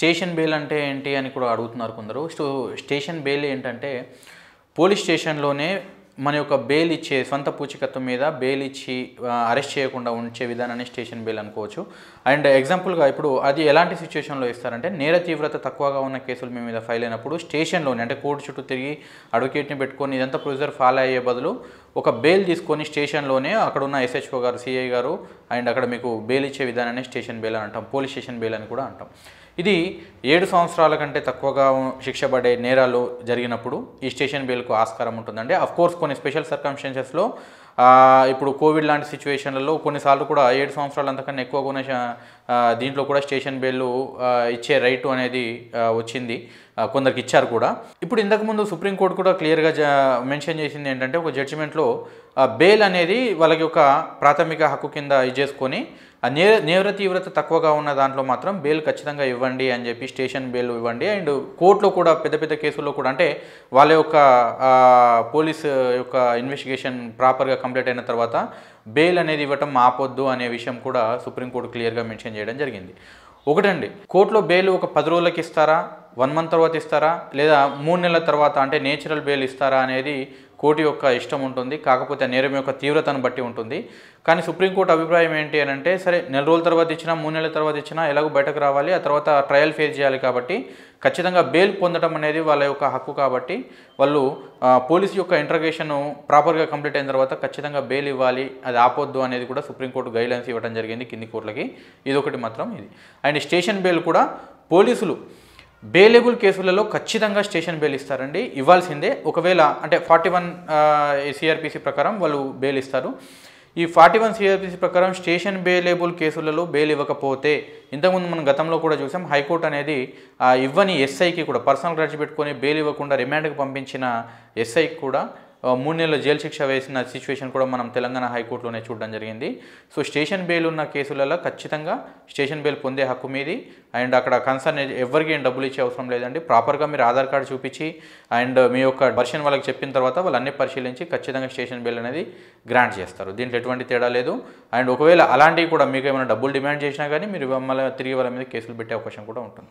station bail అంటే ఏంటి అని కూడా అడుగుతున్నారు కొందరు సో స్టేషన్ బెయిల్ ఏంటంటే పోలీస్ స్టేషన్లోనే మన యొక్క బెయిల్ ఇచ్చే సొంత పూచికత్వం మీద బెయిల్ ఇచ్చి అరెస్ట్ చేయకుండా ఉంచే విధానాన్ని స్టేషన్ బెయిల్ అనుకోవచ్చు అండ్ ఎగ్జాంపుల్గా ఇప్పుడు అది ఎలాంటి సిచ్యువేషన్లో ఇస్తారంటే నేర తీవ్రత తక్కువగా ఉన్న కేసులు మీ మీద ఫైల్ అయినప్పుడు స్టేషన్లోనే అంటే కోర్టు చుట్టూ తిరిగి అడ్వకేట్ని పెట్టుకొని ఇదంతా ప్రొసీజర్ ఫాలో అయ్యే బదులు ఒక బెయిల్ తీసుకొని స్టేషన్లోనే అక్కడ ఉన్న ఎస్హెచ్ఓ గారు సిఐ గారు అండ్ అక్కడ మీకు బెయిల్ ఇచ్చే విధానాన్ని స్టేషన్ బెయిల్ అని అంటాం పోలీస్ స్టేషన్ బెయిల్ అని కూడా అంటాం ఇది ఏడు సంవత్సరాల కంటే తక్కువగా శిక్షపడే నేరాలు జరిగినప్పుడు ఈ స్టేషన్ బెయిల్కు ఆస్కారం ఉంటుందండి కోర్స్ కొన్ని స్పెషల్ సర్కమ్స్టెన్సెస్లో ఇప్పుడు కోవిడ్ లాంటి సిచ్యువేషన్లలో కొన్నిసార్లు కూడా ఏడు సంవత్సరాలు అంతకన్నా ఎక్కువ కొనే దీంట్లో కూడా స్టేషన్ బెల్లు ఇచ్చే రైటు అనేది వచ్చింది కొందరికి ఇచ్చారు కూడా ఇప్పుడు ఇంతకుముందు సుప్రీంకోర్టు కూడా క్లియర్గా మెన్షన్ చేసింది ఏంటంటే ఒక జడ్జిమెంట్లో బెయిల్ అనేది వాళ్ళకి ఒక ప్రాథమిక హక్కు కింద ఇది చేసుకొని నే నేవ్ర తీవ్రత తక్కువగా ఉన్న దాంట్లో మాత్రం బెయిల్ ఖచ్చితంగా ఇవ్వండి అని చెప్పి స్టేషన్ బెయిల్ ఇవ్వండి అండ్ కోర్టులో కూడా పెద్ద పెద్ద కేసుల్లో కూడా అంటే వాళ్ళ యొక్క పోలీస్ యొక్క ఇన్వెస్టిగేషన్ ప్రాపర్గా కంప్లీట్ అయిన తర్వాత బెయిల్ అనేది ఇవ్వటం ఆపొద్దు అనే విషయం కూడా సుప్రీంకోర్టు క్లియర్గా మెన్షన్ చేయడం జరిగింది ఒకటండి కోర్టులో బెయిల్ ఒక పది రోజులకి ఇస్తారా వన్ మంత్ తర్వాత ఇస్తారా లేదా మూడు నెలల తర్వాత అంటే నేచురల్ బెయిల్ ఇస్తారా అనేది కోర్టు యొక్క ఇష్టం ఉంటుంది కాకపోతే నేరం యొక్క తీవ్రతను బట్టి ఉంటుంది కానీ సుప్రీంకోర్టు అభిప్రాయం ఏంటి అని అంటే సరే నెల రోజుల తర్వాత ఇచ్చినా మూడు నెలల తర్వాత ఇచ్చినా ఎలాగో బయటకు రావాలి ఆ తర్వాత ట్రయల్ ఫేస్ చేయాలి కాబట్టి ఖచ్చితంగా బెయిల్ పొందడం అనేది వాళ్ళ యొక్క హక్కు కాబట్టి వాళ్ళు పోలీసు యొక్క ఇంటర్గేషన్ ప్రాపర్గా కంప్లీట్ అయిన తర్వాత ఖచ్చితంగా బెయిల్ ఇవ్వాలి అది ఆపొద్దు అనేది కూడా సుప్రీంకోర్టు గైడ్లైన్స్ ఇవ్వడం జరిగింది కింది కోర్టులకి ఇది ఒకటి మాత్రం ఇది అండ్ స్టేషన్ బెయిల్ కూడా పోలీసులు బేలేబుల్ కేసులలో ఖచ్చితంగా స్టేషన్ బెయిల్ ఇస్తారండి ఇవ్వాల్సిందే ఒకవేళ అంటే ఫార్టీ వన్ సిఆర్పిసి ప్రకారం వాళ్ళు బెయిల్ ఇస్తారు ఈ ఫార్టీ వన్ సిఆర్పిసి ప్రకారం స్టేషన్ బేలేబుల్ కేసులలో బెయిల్ ఇవ్వకపోతే ఇంతకుముందు మనం గతంలో కూడా చూసాం హైకోర్టు అనేది ఇవ్వని ఎస్ఐకి కూడా పర్సనల్ గ్రాడ్యుయేట్ పెట్టుకొని బెయిల్ ఇవ్వకుండా రిమాండ్కి పంపించిన ఎస్ఐకి కూడా మూడు నెలల జైలు శిక్ష వేసిన సిచ్యువేషన్ కూడా మనం తెలంగాణ హైకోర్టులోనే చూడడం జరిగింది సో స్టేషన్ బెయిల్ ఉన్న కేసులలో ఖచ్చితంగా స్టేషన్ బెయిల్ పొందే హక్కు మీది అండ్ అక్కడ కన్సర్న్ ఎవరికి ఏం డబ్బులు ఇచ్చే అవసరం లేదండి ప్రాపర్గా మీరు ఆధార్ కార్డు చూపించి అండ్ మీ యొక్క వర్షన్ వాళ్ళకి చెప్పిన తర్వాత వాళ్ళు అన్ని పరిశీలించి ఖచ్చితంగా స్టేషన్ బెయిల్ అనేది గ్రాంట్ చేస్తారు దీంట్లో ఎటువంటి తేడా లేదు అండ్ ఒకవేళ అలాంటివి కూడా మీకు ఏమైనా డబ్బులు డిమాండ్ చేసినా కానీ మీరు మళ్ళీ తిరిగి వాళ్ళ మీద కేసులు పెట్టే అవకాశం కూడా ఉంటుంది